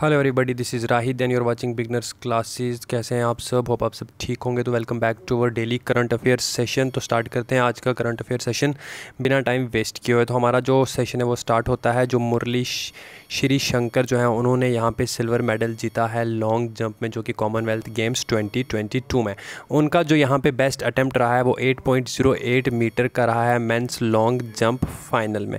hello everybody this is Rahid and your watching watching beginners classes कैसे हैं आप सब होप आप सब ठीक होंगे तो welcome back to our daily current affairs session तो स्टार्ट करते हैं आज का करंट अफेयर सेशन बिना टाइम वेस्ट किए हुए तो हमारा जो सेशन है वो स्टार्ट होता है जो मुरली श्री शंकर जो है उन्होंने यहाँ पे सिल्वर मेडल जीता है लॉन्ग जंप में जो कि कॉमनवेल्थ गेम्स 2022 में उनका जो यहाँ पे बेस्ट अटैम्प्ट रहा है वो 8.08 मीटर का रहा है मेंस लॉन्ग जंप फाइनल में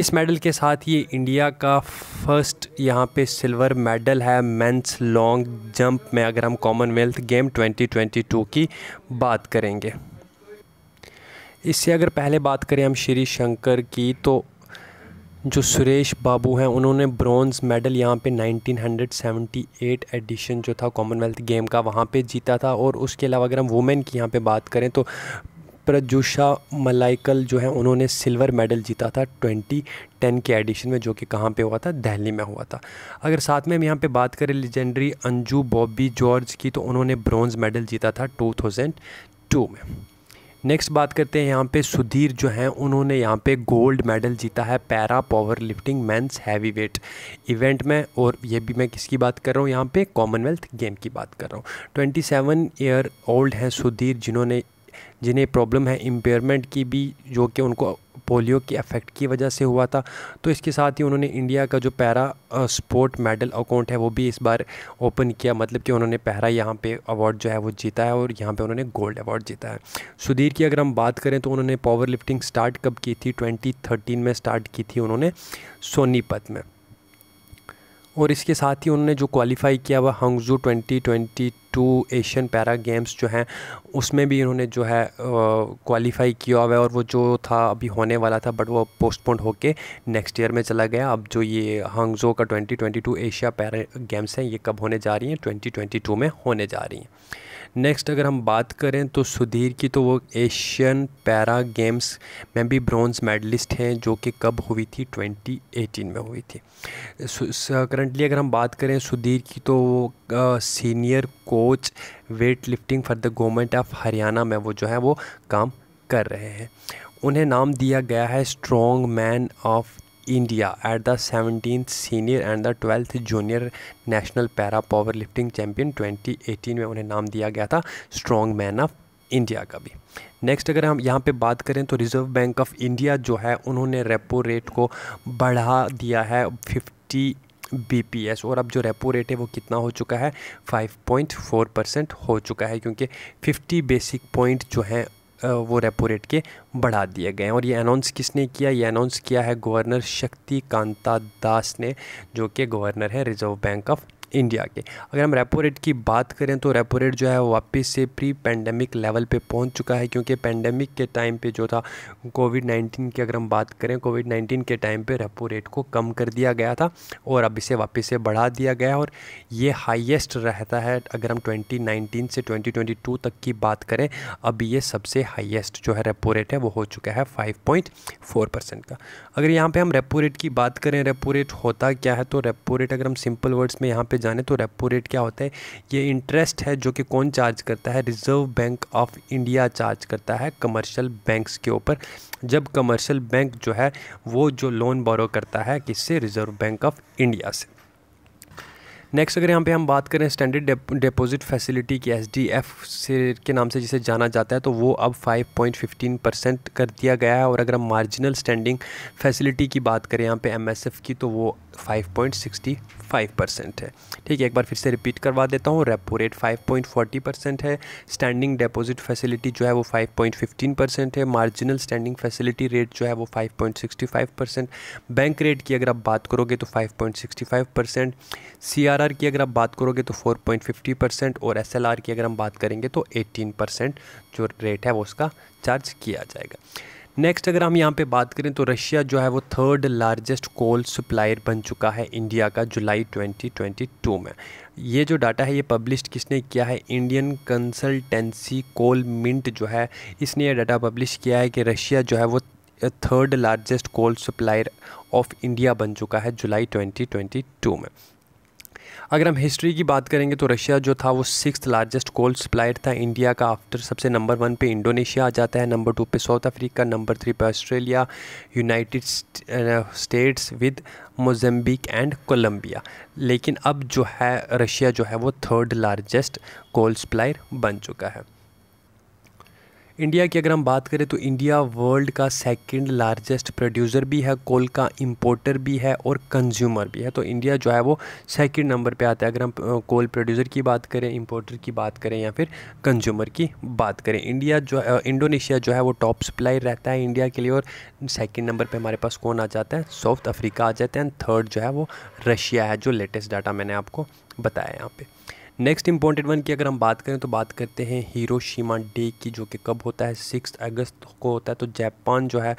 इस मेडल के साथ ये इंडिया का फर्स्ट यहाँ पे सिल्वर मेडल है मेंस लॉन्ग जंप में अगर हम कॉमनवेल्थ गेम 2022 की बात करेंगे इससे अगर पहले बात करें हम श्री शंकर की तो जो सुरेश बाबू हैं उन्होंने ब्रॉन्ज़ मेडल यहाँ पे 1978 एडिशन जो था कॉमनवेल्थ गेम का वहाँ पे जीता था और उसके अलावा अगर हम वुमेन की यहाँ पे बात करें तो प्रजुषा मलाइकल जो है उन्होंने सिल्वर मेडल जीता था 2010 के एडिशन में जो कि कहाँ पे हुआ था दिल्ली में हुआ था अगर साथ में हम यहाँ पे बात करें लेजेंडरी अंजू बॉबी जॉर्ज की तो उन्होंने ब्रॉन्ज मेडल जीता था 2002 में नेक्स्ट बात करते हैं यहाँ पे सुधीर जो हैं उन्होंने यहाँ पे गोल्ड मेडल जीता है para power lifting men's heavy weight event में और ये भी मैं किसकी बात कर रहा हूँ यहाँ पे कॉमनवेल्थ गेम की बात कर रहा हूँ 27 ईयर ओल्ड हैं सुधीर जिन्होंने जिन्हें प्रॉब्लम है इम्पेयरमेंट की भी जो कि उनको पोलियो के अफेक्ट की वजह से हुआ था तो इसके साथ ही उन्होंने इंडिया का जो पैरा स्पोर्ट मेडल अकाउंट है वो भी इस बार ओपन किया मतलब कि उन्होंने पैरा यहाँ पे अवार्ड जो है वो जीता है और यहाँ पे उन्होंने गोल्ड अवार्ड जीता है सुधीर की अगर हम बात करें तो उन्होंने पावर लिफ्टिंग स्टार्ट कब की थी ट्वेंटी में स्टार्ट की थी उन्होंने सोनीपत में और इसके साथ ही उन्होंने जो क्वालिफाई किया वह हंगजू 2022 एशियन पैरा गेम्स जो हैं उसमें भी इन्होंने जो है क्वालिफाई किया हुआ है और वो जो था अभी होने वाला था बट वो पोस्टपोन होके नेक्स्ट ईयर में चला गया अब जो ये हंगजो का 2022 एशिया पैरा गेम्स हैं ये कब होने जा रही हैं 2022 में होने जा रही हैं नेक्स्ट अगर हम बात करें तो सुधीर की तो वो एशियन पैरा गेम्स में भी ब्रॉन्ज मेडलिस्ट हैं जो कि कब हुई थी 2018 में हुई थी करंटली अगर हम बात करें सुधीर की तो वो senior coach weight lifting for the government of Haryana में वो जो है वो काम कर रहे हैं उन्हें नाम दिया गया है strong man of India at the seventeen senior and the twelfth junior national para power lifting champion 2018 में उन्हें नाम दिया गया था स्ट्रॉन्ग मैन ऑफ इंडिया का भी नेक्स्ट अगर हम यहाँ पे बात करें तो रिज़र्व बैंक ऑफ इंडिया जो है उन्होंने रेपो रेट को बढ़ा दिया है 50 बीपीएस और अब जो रेपो रेट है वो कितना हो चुका है 5.4 परसेंट हो चुका है क्योंकि 50 बेसिक पॉइंट जो है वो रेपो रेट के बढ़ा दिए गए हैं और ये अनाउंस किसने किया ये अनाउंस किया है गवर्नर शक्ति कांता दास ने जो कि गवर्नर है रिज़र्व बैंक ऑफ इंडिया के अगर हम रेपो रेट की बात करें तो रेपो रेट जो है वापस से प्री पैंडमिक लेवल पे पहुंच चुका है क्योंकि पैंडमिक के टाइम पे जो था कोविड नाइन्टीन की अगर हम बात करें कोविड नाइन्टीन के टाइम पे रेपो रेट को कम कर दिया गया था और अब इसे वापस से बढ़ा दिया गया और ये हाइएस्ट रहता है अगर हम ट्वेंटी से ट्वेंटी तक की बात करें अब ये सबसे हाइएस्ट जो है रेपो रेट है वो हो चुका है फाइव का अगर यहाँ पर हम रेपो रेट की बात करें रेपो रेट होता क्या है तो रेपो रेट अगर हम सिंपल वर्ड्स में यहाँ पर जाने तो रेपो रेट क्या होता है ये इंटरेस्ट है जो कि कौन चार्ज करता है Reserve Bank of India charge करता है कमर्शियल बैंक्स के ऊपर जब कमर्शियल बैंक जो है वो जो लोन बोरो करता है किससे रिज़र्व बैंक ऑफ इंडिया से नेक्स्ट अगर यहाँ पे हम बात करें स्टैंडर्ड डिपॉजिट फैसिलिटी की एस डी एफ से के नाम से जिसे जाना जाता है तो वो अब 5.15 परसेंट कर दिया गया है और अगर हम मार्जिनल स्टैंडिंग फैसिलिटी की बात करें यहाँ पे एम एस एफ की तो वो 5.65 परसेंट है ठीक है एक बार फिर से रिपीट करवा देता हूँ रेपो रेट फोर्टी परसेंट है स्टैंडिंग डिपॉजिट फैसिलिटी जो है वो फ़िफ्टीन परसेंट है मार्जिनल स्टैंडिंग फैसिलिटी रेट जो है वो फाइव परसेंट बैंक रेट की अगर आप बात करोगे तो five point sixty five percent C R R की अगर आप बात करोगे तो 4.50 परसेंट और आर की अगर हम बात करेंगे तो 18 परसेंट जो रेट है वो उसका चार्ज किया जाएगा नेक्स्ट अगर हम यहाँ पे बात करें तो रशिया जो है वो थर्ड लार्जेस्ट कोल सप्लायर बन चुका है इंडिया का जुलाई 2022 में ये जो डाटा है ये पब्लिश किसने किया है इंडियन कंसल्टेंसी कोल मिंट जो है इसने ये डाटा पब्लिश किया है कि रशिया जो है वो third largest coal supplier of India बन चुका है जुलाई 2022 में अगर हम हिस्ट्री की बात करेंगे तो रशिया जो था वो सिक्स लार्जेस्ट कोल सप्लायर था इंडिया का आफ्टर सबसे नंबर वन पे इंडोनेशिया आ जाता है नंबर टू पे साउथ अफ्रीका नंबर थ्री पे Australia United States with Mozambique and Colombia लेकिन अब जो है रशिया जो है वो थर्ड लार्जेस्ट कोल सप्लायर बन चुका है इंडिया की अगर हम बात करें तो इंडिया वर्ल्ड का सेकंड लार्जेस्ट प्रोड्यूसर भी है कोल का इंपोर्टर भी है और कंज्यूमर भी है तो इंडिया जो है वो सेकंड नंबर पे आता है अगर हम कोल प्रोड्यूसर की बात करें इंपोर्टर की बात करें या फिर कंज्यूमर की बात करें इंडिया जो इंडोनेशिया जो है वो टॉप सप्लायर रहता है इंडिया के लिए और सेकेंड नंबर पर हमारे पास कौन आ जाता है साउथ अफ्रीका आ जाता है एंड थर्ड जो है वो रशिया है जो लेटेस्ट डाटा मैंने आपको बताया यहाँ पर नेक्स्ट इंपॉर्टेंट वन की अगर हम बात करें तो बात करते हैं हीरोशीमा डे की जो कि कब होता है सिक्स अगस्त को होता है तो जापान जो है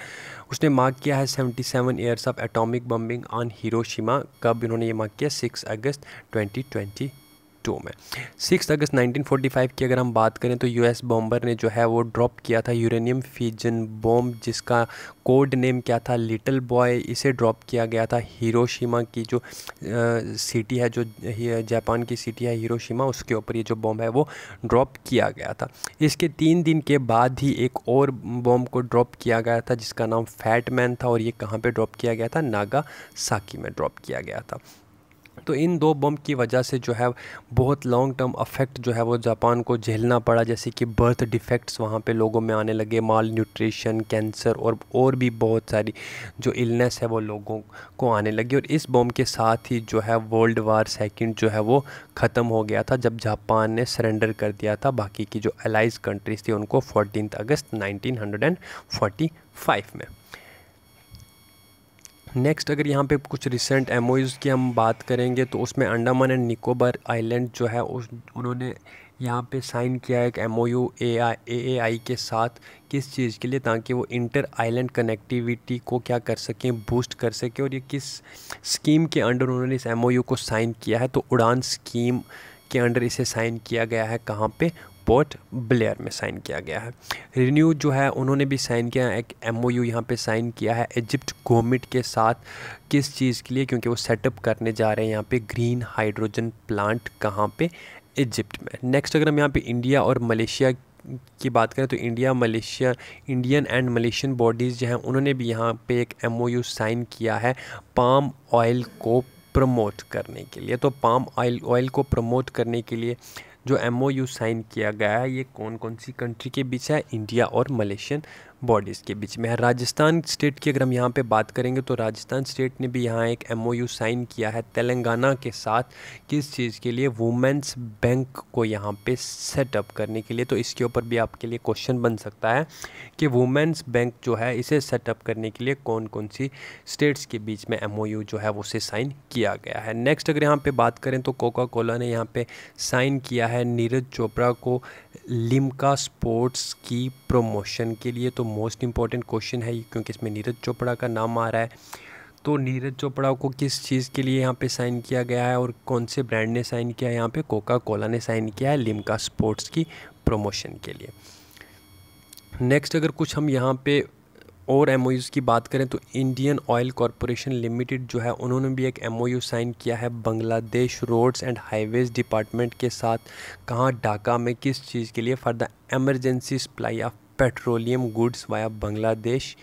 उसने मार्क किया है seventy seven years of atomic bombing on Hiroshima कब इन्होंने ये मार्क किया six August twenty twenty two में सिक्स अगस्त 1945 की अगर हम बात करें तो यूएस बॉम्बर ने जो है वो ड्रॉप किया था यूरेनियम फीजन बॉम्ब जिसका कोड नेम क्या था लिटिल बॉय इसे ड्रॉप किया गया था हिरोशिमा की जो सिटी है जो जापान की सिटी है हिरोशिमा उसके ऊपर ये जो बॉम्ब है वो ड्रॉप किया गया था इसके तीन दिन के बाद ही एक और बॉम्ब को ड्रॉप किया गया था जिसका नाम फैट मैन था और ये कहाँ पर ड्रॉप किया गया था साकी में ड्रॉप किया गया था तो इन दो बम की वजह से जो है बहुत लॉन्ग टर्म अफेक्ट जो है वो जापान को झेलना पड़ा जैसे कि बर्थ डिफेक्ट्स वहाँ पे लोगों में आने लगे माल न्यूट्रिशन कैंसर और और भी बहुत सारी जो इलनेस है वो लोगों को आने लगी और इस बम के साथ ही जो है वर्ल्ड वार सेकेंड जो है वो ख़त्म हो गया था जब जापान ने सरेंडर कर दिया था बाकी की जो अलाइज कंट्रीज़ थी उनको फोर्टीन अगस्त नाइनटीन में नेक्स्ट अगर यहाँ पे कुछ रिसेंट एम की हम बात करेंगे तो उसमें अंडमान एंड निकोबार आइलैंड जो है उस उन्होंने यहाँ पे साइन किया है एक एम ओ यू ए आई आई के साथ किस चीज़ के लिए ताकि वो इंटर आइलैंड कनेक्टिविटी को क्या कर सकें बूस्ट कर सकें और ये किस स्कीम के अंडर उन्होंने इस एम को साइन किया है तो उड़ान स्कीम के अंडर इसे साइन किया गया है कहाँ पे पोर्ट ब्लेयर में साइन किया गया है रिन्यू जो है उन्होंने भी साइन किया एक एम ओ यू यहाँ पर साइन किया है इजिप्ट गोमिट के साथ किस चीज़ के लिए क्योंकि वो सेटअप करने जा रहे हैं यहाँ पर ग्रीन हाइड्रोजन प्लांट कहाँ पर इजिप्ट में नेक्स्ट अगर हम यहाँ पर इंडिया और मलेशिया की बात करें तो India Malaysia Indian and Malaysian bodies जो हैं उन्होंने भी यहाँ पे एक एमओयू साइन किया है पाम ऑयल को प्रमोट करने के लिए तो पाम ऑयल ऑयल को प्रमोट करने के लिए जो एम साइन किया गया है ये कौन कौन सी कंट्री के बीच है इंडिया और मलेशियन बॉडीज़ के बीच में है राजस्थान स्टेट की अगर हम यहाँ पे बात करेंगे तो राजस्थान स्टेट ने भी यहाँ एक एमओयू साइन किया है तेलंगाना के साथ किस चीज़ के लिए वुमेंस बैंक को यहाँ पे सेटअप करने के लिए तो इसके ऊपर भी आपके लिए क्वेश्चन बन सकता है कि वुमेंस बैंक जो है इसे सेटअप करने के लिए कौन कौन सी स्टेट्स के बीच में एम जो है उसे साइन किया गया है नेक्स्ट अगर यहाँ पर बात करें तो कोका कोला ने यहाँ पर साइन किया है नीरज चोपड़ा को लिमका स्पोर्ट्स की प्रमोशन के लिए तो मोस्ट इम्पॉर्टेंट क्वेश्चन है क्योंकि इसमें नीरज चोपड़ा का नाम आ रहा है तो नीरज चोपड़ा को किस चीज़ के लिए यहाँ पे साइन किया गया है और कौन से ब्रांड ने साइन किया है यहाँ पे कोका कोला ने साइन किया है लिमका स्पोर्ट्स की प्रमोशन के लिए नेक्स्ट अगर कुछ हम यहाँ पे और एम की बात करें तो इंडियन ऑयल कॉरपोरेशन लिमिटेड जो है उन्होंने भी एक एम साइन किया है Bangladesh roads and highways department के साथ कहाँ ढाका में किस चीज़ के लिए for the emergency supply of petroleum goods via Bangladesh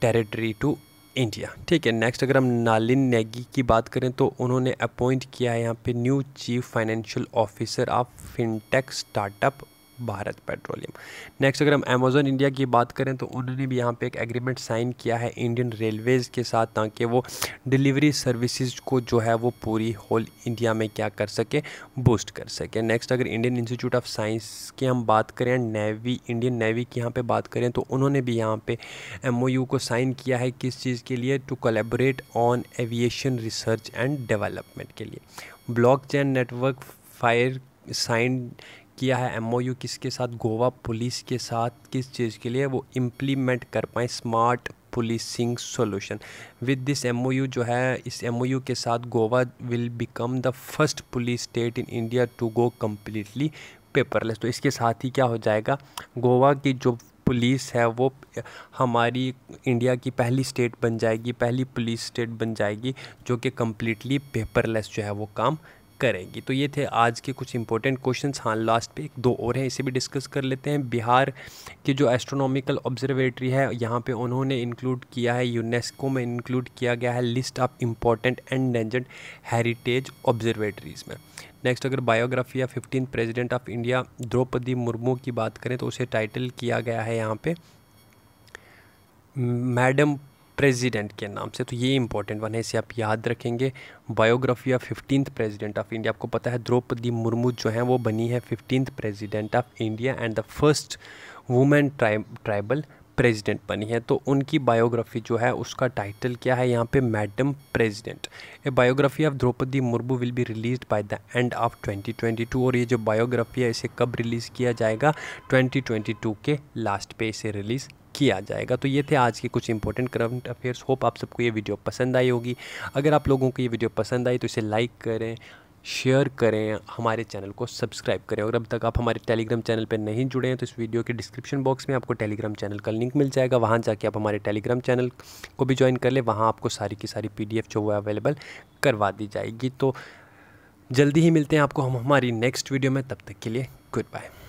territory to India ठीक है नेक्स्ट अगर हम नालिन नेगी की बात करें तो उन्होंने अपॉइंट किया है यहाँ पे new chief financial officer of fintech startup Bharat Petroleum next अगर हम अमेजोन इंडिया की बात करें तो उन्होंने भी यहाँ पे एक एग्रीमेंट साइन किया है इंडियन रेलवेज़ के साथ ताकि वो डिलीवरी सर्विसेज को जो है वो पूरी होल इंडिया में क्या कर सके बूस्ट कर सके नेक्स्ट अगर इंडियन इंस्टीट्यूट ऑफ साइंस की हम बात करें नेवी इंडियन नेवी की यहाँ पर बात करें तो उन्होंने भी यहाँ पर एम को साइन किया है किस चीज़ के लिए to collaborate on aviation research and development के लिए ब्लॉक नेटवर्क फायर साइन किया है एम किसके साथ गोवा पुलिस के साथ किस चीज़ के लिए वो इम्प्लीमेंट कर पाएँ smart policing solution with this M जो है इस एम के साथ Goa will become the first police state in India to go completely paperless तो इसके साथ ही क्या हो जाएगा गोवा की जो पुलिस है वो हमारी इंडिया की पहली स्टेट बन जाएगी पहली पुलिस स्टेट बन जाएगी जो कि कम्प्लीटली पेपरलेस जो है वो काम करेंगी तो ये थे आज के कुछ इंपॉर्टेंट क्वेश्चन हाँ लास्ट पे एक दो और हैं इसे भी डिस्कस कर लेते हैं बिहार के जो एस्ट्रोनॉमिकल ऑब्जर्वेटरी है यहाँ पे उन्होंने इंक्लूड किया है यूनेस्को में इंक्लूड किया गया है list of important and endangered heritage observatories में नेक्स्ट अगर बायोग्राफी या fifteen president of India Droupadi Murmu की बात करें तो उसे टाइटल किया गया है यहाँ पर मैडम प्रेसिडेंट के नाम से तो ये इंपॉर्टेंट वन है इसे आप याद रखेंगे biography of fifteenth president of India आपको पता है द्रौपदी मुर्मू जो है वो बनी है fifteen president of India and the first women tribe tribal president बनी है तो उनकी बायोग्राफी जो है उसका टाइटल क्या है यहाँ पे madam president a biography of Droupadi Murmu will be release by the end of 2022 और ये जो बायोग्राफी है इसे कब रिलीज़ किया जाएगा 2022 के लास्ट पे इसे रिलीज़ किया जाएगा तो ये थे आज के कुछ इंपॉर्टेंट करंट अफेयर्स होप आप सबको ये वीडियो पसंद आई होगी अगर आप लोगों को ये वीडियो पसंद आई तो इसे लाइक करें शेयर करें हमारे चैनल को सब्सक्राइब करें और अब तक आप हमारे टेलीग्राम चैनल पर नहीं जुड़े हैं तो इस वीडियो के डिस्क्रिप्शन बॉक्स में आपको टेलीग्राम चैनल का लिंक मिल जाएगा वहाँ जाके आप हमारे टेलीग्राम चैनल को भी ज्वाइन कर लें वहाँ आपको सारी की सारी पी जो है अवेलेबल करवा दी जाएगी तो जल्दी ही मिलते हैं आपको हम हमारी नेक्स्ट वीडियो में तब तक के लिए गुड बाय